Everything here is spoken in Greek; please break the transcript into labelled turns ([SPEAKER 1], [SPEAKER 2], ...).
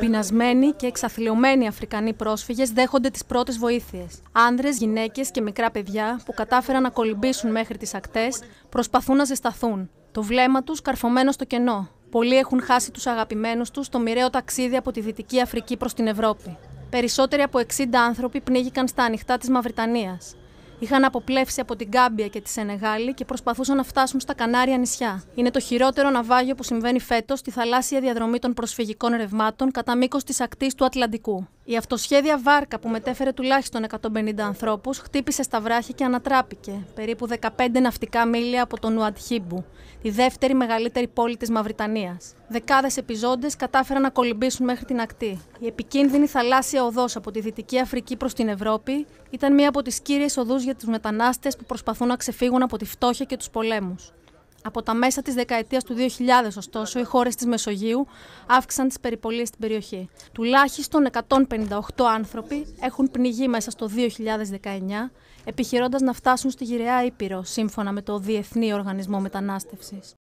[SPEAKER 1] Πεινασμένοι και εξαθλειωμένοι Αφρικανοί πρόσφυγες δέχονται τις πρώτες βοήθειες. Άνδρες, γυναίκες και μικρά παιδιά που κατάφεραν να κολυμπήσουν μέχρι τις ακτές προσπαθούν να ζεσταθούν. Το βλέμμα τους καρφωμένο στο κενό. Πολλοί έχουν χάσει τους αγαπημένους τους στο μοιραίο ταξίδι από τη Δυτική Αφρική προς την Ευρώπη. Περισσότεροι από 60 άνθρωποι πνίγηκαν στα ανοιχτά της Μαυριτανίας είχαν αποπλέψει από την Κάμπια και τη Σενεγάλη και προσπαθούσαν να φτάσουν στα Κανάρια νησιά. Είναι το χειρότερο ναυάγιο που συμβαίνει φέτος στη θαλάσσια διαδρομή των προσφυγικών ρευμάτων κατά μήκος της ακτής του Ατλαντικού. Η αυτοσχέδια βάρκα που μετέφερε τουλάχιστον 150 ανθρώπους χτύπησε στα βράχια και ανατράπηκε, περίπου 15 ναυτικά μίλια από τον Ουαντχίμπου, τη δεύτερη μεγαλύτερη πόλη της Μαυριτανίας. Δεκάδες επιζώντες κατάφεραν να κολυμπήσουν μέχρι την ακτή. Η επικίνδυνη θαλάσσια οδός από τη Δυτική Αφρική προς την Ευρώπη ήταν μία από τις κύριες οδούς για τους μετανάστες που προσπαθούν να ξεφύγουν από τη φτώχεια και τους πολέμους. Από τα μέσα της δεκαετίας του 2000, ωστόσο, οι χώρες της Μεσογείου αύξησαν τις περιπολίες στην περιοχή. Τουλάχιστον 158 άνθρωποι έχουν πνιγεί μέσα στο 2019, επιχειρώντας να φτάσουν στη Γυραιά Ήπειρο, σύμφωνα με το Διεθνή Οργανισμό Μετανάστευσης.